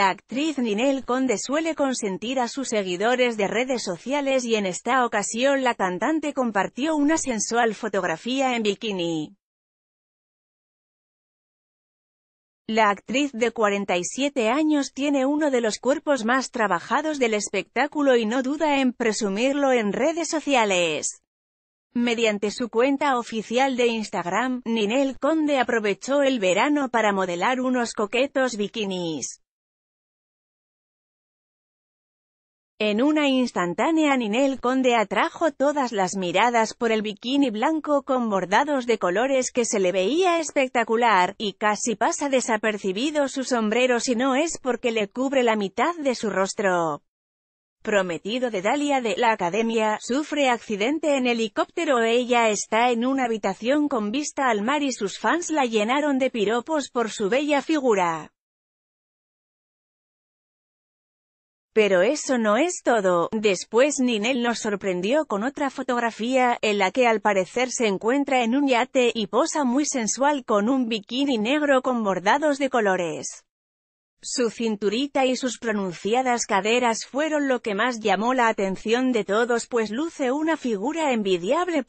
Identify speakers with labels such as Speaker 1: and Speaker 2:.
Speaker 1: La actriz Ninel Conde suele consentir a sus seguidores de redes sociales y en esta ocasión la cantante compartió una sensual fotografía en bikini. La actriz de 47 años tiene uno de los cuerpos más trabajados del espectáculo y no duda en presumirlo en redes sociales. Mediante su cuenta oficial de Instagram, Ninel Conde aprovechó el verano para modelar unos coquetos bikinis. En una instantánea Ninel Conde atrajo todas las miradas por el bikini blanco con bordados de colores que se le veía espectacular, y casi pasa desapercibido su sombrero si no es porque le cubre la mitad de su rostro. Prometido de Dalia de la Academia, sufre accidente en helicóptero ella está en una habitación con vista al mar y sus fans la llenaron de piropos por su bella figura. Pero eso no es todo. Después Ninel nos sorprendió con otra fotografía, en la que al parecer se encuentra en un yate y posa muy sensual con un bikini negro con bordados de colores. Su cinturita y sus pronunciadas caderas fueron lo que más llamó la atención de todos pues luce una figura envidiable.